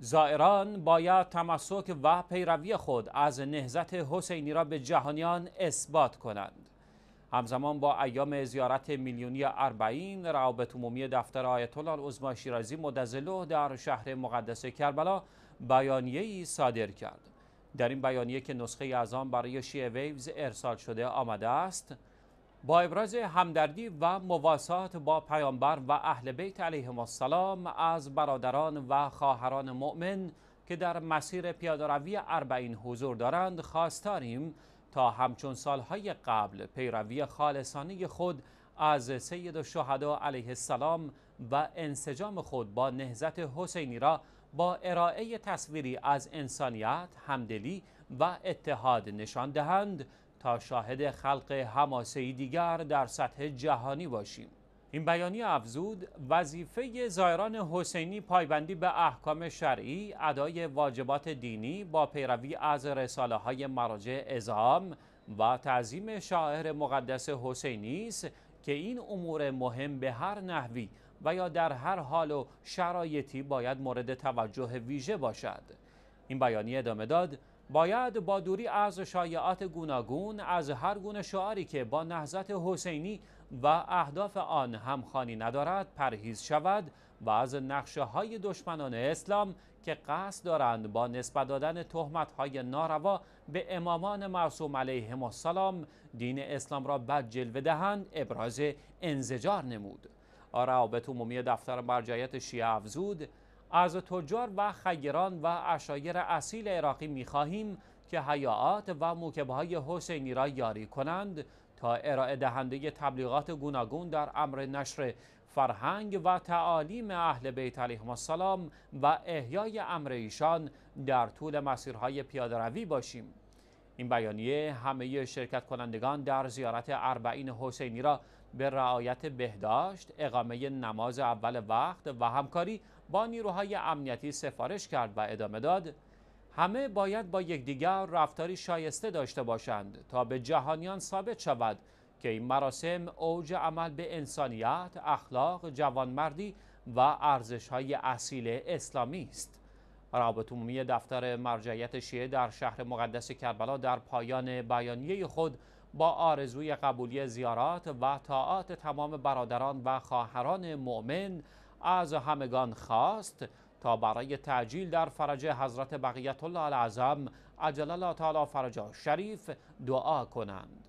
زائران باید تمسک و پیروی خود از نهزت حسینی را به جهانیان اثبات کنند همزمان با ایام زیارت میلیونی اربعین روابط عمومی دفتر آیت الله العظما شیرازی مدزلو در شهر مقدس کربلا بیانیه ای صادر کرد در این بیانیه که نسخه از آن برای شیعه ویوز ارسال شده آمده است با ابراز همدردی و مواسات با پیامبر و اهل بیت علیهم السلام از برادران و خواهران مؤمن که در مسیر پیادروی اربعین حضور دارند خواستاریم تا همچون سالهای قبل پیروی خالصانه خود از سید الشهدا علیه السلام و انسجام خود با نهزت حسینی را با ارائه تصویری از انسانیت، همدلی و اتحاد نشان دهند تا شاهد خلق هماسهی دیگر در سطح جهانی باشیم این بیانیه افزود وظیفه زایران حسینی پایبندی به احکام شرعی ادای واجبات دینی با پیروی از رساله های مراجع ازام و تعظیم شاعر مقدس حسینی است که این امور مهم به هر نحوی و یا در هر حال و شرایطی باید مورد توجه ویژه باشد این بیانیه ادامه داد باید با دوری از شایعات گوناگون از هر گونه شعاری که با نهضت حسینی و اهداف آن همخانی ندارد پرهیز شود و از نقشه های دشمنان اسلام که قصد دارند با نسبت دادن تهمت های ناروا به امامان معصوم علیه السلام دین اسلام را بد جلوه دهند ابراز انزجار نمود. روابط عمومی دفتر مرجعیت شیعه افزود از تجار و خیران و اشایر اصیل عراقی میخواهیم که حیاعات و موکبهای حسینی را یاری کنند تا ارائه دهنده تبلیغات گوناگون در امر نشر فرهنگ و تعالیم اهل بیت علیهم السلام و احیای امر ایشان در طول مسیرهای پیاده روی باشیم این بیانیه همه شرکت کنندگان در زیارت اربعین حسینی را به رعایت بهداشت، اقامه نماز اول وقت و همکاری با نیروهای امنیتی سفارش کرد و ادامه داد همه باید با یکدیگر رفتاری شایسته داشته باشند تا به جهانیان ثابت شود که این مراسم اوج عمل به انسانیت، اخلاق، جوانمردی و ارزش‌های اصیل اسلامی است. روابط عمومی دفتر مرجعیت شیعه در شهر مقدس کربلا در پایان بیانیه خود با آرزوی قبولی زیارات و طاعات تمام برادران و خواهران مؤمن از همگان خواست تا برای تعجیل در فرج حضرت بقیت الله العظم عجل الله تعالی فرجا شریف دعا کنند